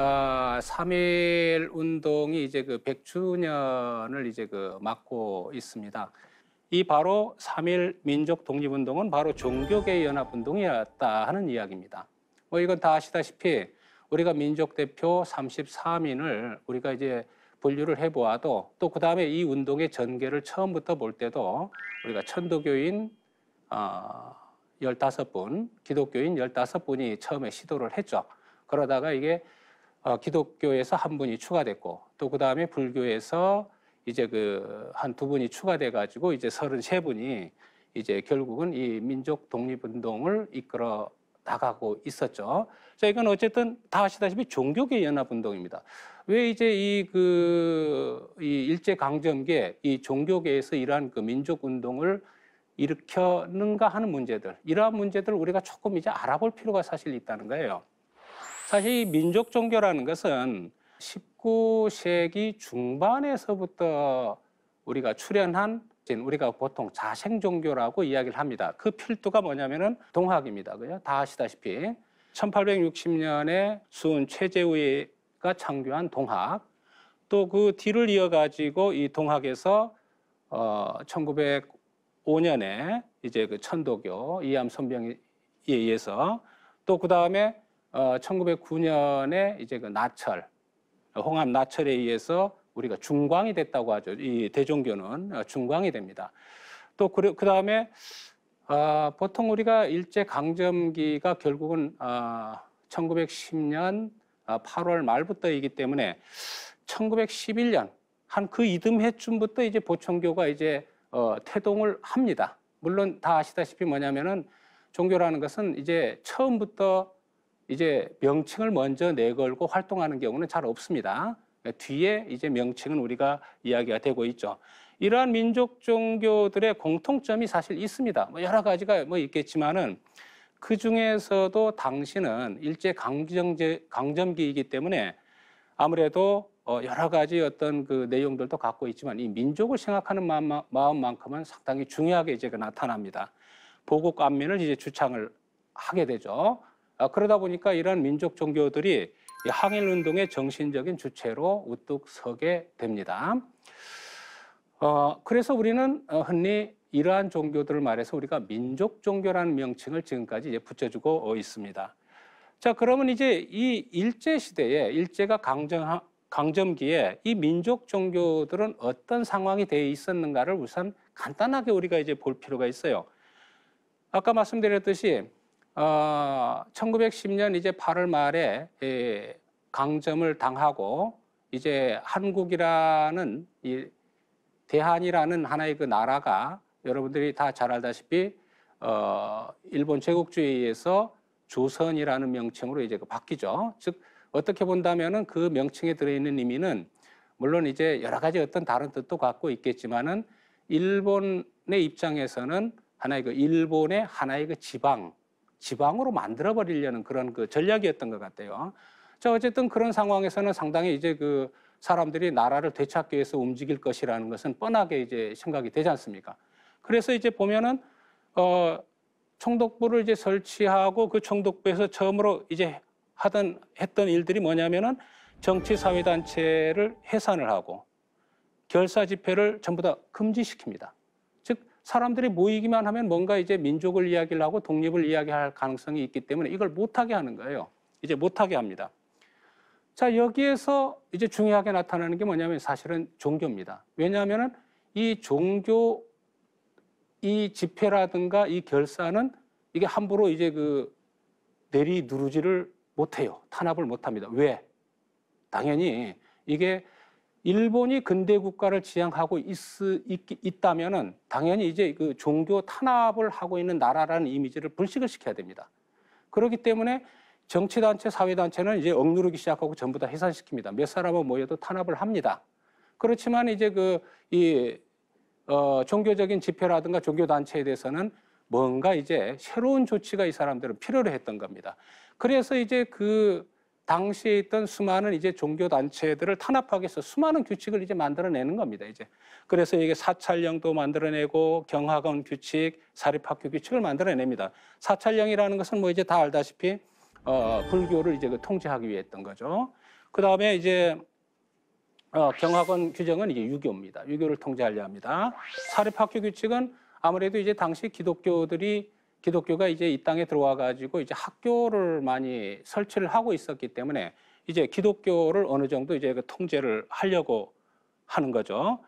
아, 어, 3일 운동이 이제 그 100주년을 이제 그 맞고 있습니다. 이 바로 3일 민족 독립운동은 바로 종교계 연합운동이었다 하는 이야기입니다. 뭐 이건 다 아시다시피 우리가 민족 대표 33인을 우리가 이제 분류를 해보아도 또 그 다음에 이 운동의 전개를 처음부터 볼 때도 우리가 천도교인 어, 15분, 기독교인 15분이 처음에 시도를 했죠. 그러다가 이게 어, 기독교에서 한 분이 추가됐고 또 그 다음에 불교에서 이제 그 한 두 분이 추가돼 가지고 이제 서른세 분이 이제 결국은 이 민족 독립운동을 이끌어 나가고 있었죠. 자, 이건 어쨌든 다 아시다시피 종교계 연합운동입니다. 왜 이제 이 그 이 일제 강점기에 이 종교계에서 이러한 그 민족 운동을 일으켰는가 하는 문제들, 이러한 문제들을 우리가 조금 이제 알아볼 필요가 사실 있다는 거예요. 사실 이 민족 종교라는 것은 19세기 중반에서부터 우리가 출현한 우리가 보통 자생 종교라고 이야기를 합니다. 그 필두가 뭐냐면은 동학입니다. 그죠? 다 아시다시피 1860년에 수은 최재우가 창교한 동학 또 그 뒤를 이어가지고 이 동학에서 어 1905년에 이제 그 천도교 이암 선병에 의해서 또 그 다음에 어, 1909년에 이제 그 나철, 홍암 나철에 의해서 우리가 중광이 됐다고 하죠. 이 대종교는 어, 중광이 됩니다. 또그 다음에 어, 보통 우리가 일제 강점기가 결국은 어, 1910년 8월 어, 말부터이기 때문에 1911년 한 그 이듬 해쯤부터 이제 보청교가 이제 어, 태동을 합니다. 물론 다 아시다시피 뭐냐면은 종교라는 것은 이제 처음부터 이제 명칭을 먼저 내걸고 활동하는 경우는 잘 없습니다. 뒤에 이제 명칭은 우리가 이야기가 되고 있죠. 이러한 민족 종교들의 공통점이 사실 있습니다. 뭐 여러 가지가 뭐 있겠지만은 그 중에서도 당신은 일제 강점제 강점기이기 때문에 아무래도 어, 여러 가지 어떤 그 내용들도 갖고 있지만 이 민족을 생각하는 마음만큼은 상당히 중요하게 이제 나타납니다. 보국 안면을 이제 주창을 하게 되죠. 아, 그러다 보니까 이러한 민족 종교들이 항일 운동의 정신적인 주체로 우뚝 서게 됩니다. 어, 그래서 우리는 어, 흔히 이러한 종교들을 말해서 우리가 민족 종교라는 명칭을 지금까지 이제 붙여주고 있습니다. 자, 그러면 이제 이 일제 시대에 일제가 강점 강점기에 이 민족 종교들은 어떤 상황이 돼 있었는가를 우선 간단하게 우리가 이제 볼 필요가 있어요. 아까 말씀드렸듯이 어, 1910년 이제 8월 말에 예, 강점을 당하고 이제 한국이라는 이 대한이라는 하나의 그 나라가 여러분들이 다 잘 알다시피 어, 일본 제국주의에 의해서 조선이라는 명칭으로 이제 그 바뀌죠. 즉 어떻게 본다면은 그 명칭에 들어있는 의미는 물론 이제 여러 가지 어떤 다른 뜻도 갖고 있겠지만은 일본의 입장에서는 하나의 그 일본의 하나의 그 지방 지방으로 만들어 버리려는 그런 그 전략이었던 것 같아요. 자 어쨌든 그런 상황에서는 상당히 이제 그 사람들이 나라를 되찾기 위해서 움직일 것이라는 것은 뻔하게 이제 생각이 되지 않습니까? 그래서 이제 보면은 어 총독부를 이제 설치하고 그 총독부에서 처음으로 이제 하던 했던 일들이 뭐냐면은 정치 사회 단체를 해산을 하고 결사 집회를 전부 다 금지시킵니다. 사람들이 모이기만 하면 뭔가 이제 민족을 이야기를 하고 독립을 이야기할 가능성이 있기 때문에 이걸 못하게 하는 거예요. 이제 못하게 합니다. 자, 여기에서 이제 중요하게 나타나는 게 뭐냐면 사실은 종교입니다. 왜냐하면 이 종교, 이 집회라든가 이 결사는 이게 함부로 이제 그 내리 누르지를 못해요. 탄압을 못합니다. 왜? 당연히 이게 일본이 근대 국가를 지향하고 있, 있 다면은 당연히 이제 그 종교 탄압을 하고 있는 나라라는 이미지를 불식을 시켜야 됩니다. 그렇기 때문에 정치단체, 사회단체는 이제 억누르기 시작하고 전부 다 해산시킵니다. 몇 사람은 모여도 탄압을 합니다. 그렇지만 이제 그, 이, 어, 종교적인 집회라든가 종교단체에 대해서는 뭔가 이제 새로운 조치가 이 사람들은 필요로 했던 겁니다. 그래서 이제 그 당시에 있던 수많은 이제 종교 단체들을 탄압하기 위해서 수많은 규칙을 이제 만들어내는 겁니다. 이제 그래서 이게 사찰령도 만들어내고 경학원 규칙, 사립학교 규칙을 만들어냅니다. 사찰령이라는 것은 뭐 이제 다 알다시피 어, 불교를 이제 그 통제하기 위해 했던 거죠. 그 다음에 이제 어, 경학원 규정은 이제 유교입니다. 유교를 통제하려 합니다. 사립학교 규칙은 아무래도 이제 당시 기독교들이 기독교가 이제 이 땅에 들어와 가지고 이제 학교를 많이 설치를 하고 있었기 때문에 이제 기독교를 어느 정도 이제 그 통제를 하려고 하는 거죠.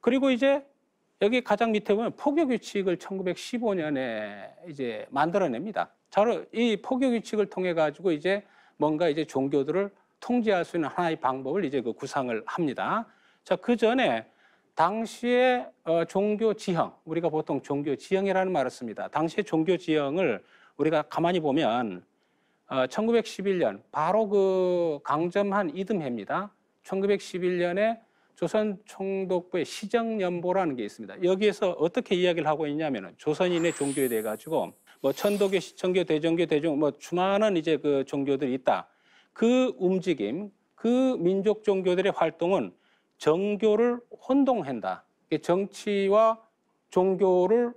그리고 이제 여기 가장 밑에 보면 포교 규칙을 1915년에 이제 만들어냅니다. 바로 이 포교 규칙을 통해 가지고 이제 뭔가 이제 종교들을 통제할 수 있는 하나의 방법을 이제 그 구상을 합니다. 자, 그 전에 당시의 어, 종교 지형, 우리가 보통 종교 지형이라는 말을 씁니다. 당시의 종교 지형을 우리가 가만히 보면 1911년 어, 바로 그 강점한 이듬해입니다. 1911년에 조선 총독부의 시정연보라는 게 있습니다. 여기에서 어떻게 이야기를 하고 있냐면 은 조선인의 종교에 대해 가지고 뭐 천도교, 시청교, 대종교, 대종 뭐 수많은 이제 그 종교들이 있다. 그 움직임, 그 민족 종교들의 활동은 정교를 혼동한다. 정치와 종교를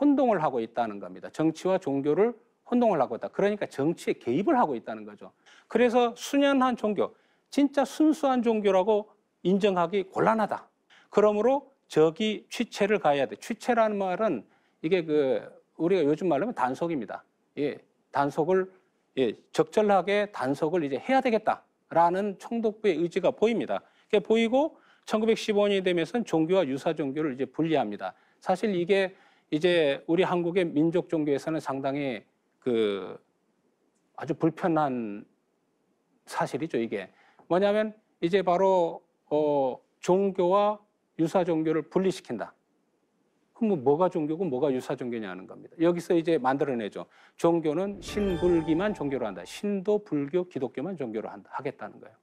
혼동을 하고 있다는 겁니다. 정치와 종교를 혼동을 하고 있다. 그러니까 정치에 개입을 하고 있다는 거죠. 그래서 순연한 종교, 진짜 순수한 종교라고 인정하기 곤란하다. 그러므로 적이 취체를 가야 돼. 취체라는 말은 이게 그 우리가 요즘 말로 하면 단속입니다. 예, 단속을 예, 적절하게 단속을 이제 해야 되겠다라는 총독부의 의지가 보입니다. 이렇게 보이고 1915년이 되면서 종교와 유사 종교를 이제 분리합니다. 사실 이게 이제 우리 한국의 민족 종교에서는 상당히 그 아주 불편한 사실이죠. 이게 뭐냐면 이제 바로 어 종교와 유사 종교를 분리시킨다. 그럼 뭐 뭐가 종교고 뭐가 유사 종교냐는 겁니다. 여기서 이제 만들어내죠. 종교는 신불기만 종교로 한다. 신도 불교 기독교만 종교로 한다. 하겠다는 거예요.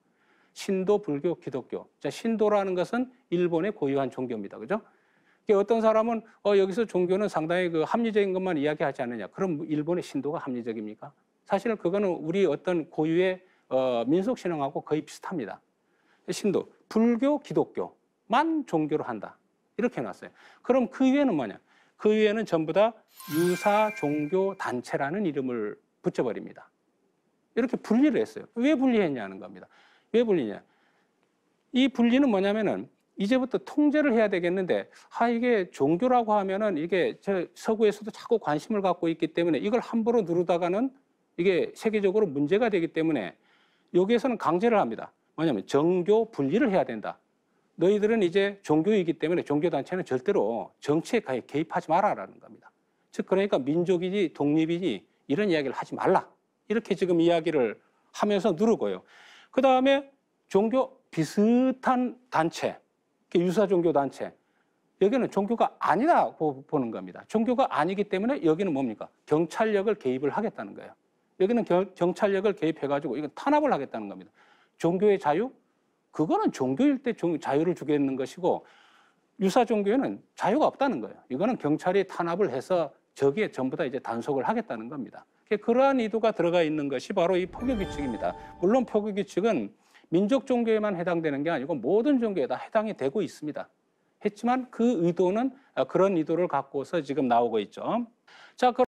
신도, 불교, 기독교. 자, 신도라는 것은 일본의 고유한 종교입니다. 그죠? 어떤 사람은 어, 여기서 종교는 상당히 그 합리적인 것만 이야기하지 않느냐. 그럼 일본의 신도가 합리적입니까? 사실 은 그거는 우리 어떤 고유의 어, 민속 신앙하고 거의 비슷합니다. 신도, 불교, 기독교만 종교로 한다. 이렇게 해놨어요. 그럼 그 위에는 뭐냐? 그 위에는 전부 다 유사 종교 단체라는 이름을 붙여버립니다. 이렇게 분리를 했어요. 왜 분리했냐는 겁니다. 왜 불리냐? 이 분리는 뭐냐면은 이제부터 통제를 해야 되겠는데 아 이게 종교라고 하면은 이게 저 서구에서도 자꾸 관심을 갖고 있기 때문에 이걸 함부로 누르다가는 이게 세계적으로 문제가 되기 때문에 여기에서는 강제를 합니다. 뭐냐면 정교 분리를 해야 된다. 너희들은 이제 종교이기 때문에 종교단체는 절대로 정치에 개입하지 마라라는 겁니다. 즉, 그러니까 민족이지 독립이지 이런 이야기를 하지 말라. 이렇게 지금 이야기를 하면서 누르고요. 그 다음에 종교 비슷한 단체, 유사 종교 단체. 여기는 종교가 아니라고 보는 겁니다. 종교가 아니기 때문에 여기는 뭡니까? 경찰력을 개입을 하겠다는 거예요. 여기는 경찰력을 개입해가지고 이건 탄압을 하겠다는 겁니다. 종교의 자유? 그거는 종교일 때 종, 자유를 주겠는 것이고 유사 종교에는 자유가 없다는 거예요. 이거는 경찰이 탄압을 해서 저기에 전부 다 이제 단속을 하겠다는 겁니다. 그러한 의도가 들어가 있는 것이 바로 이 포교규칙입니다. 물론 포교규칙은 민족 종교에만 해당되는 게 아니고 모든 종교에 다 해당이 되고 있습니다. 했지만 그 의도는 아, 그런 의도를 갖고서 지금 나오고 있죠. 자,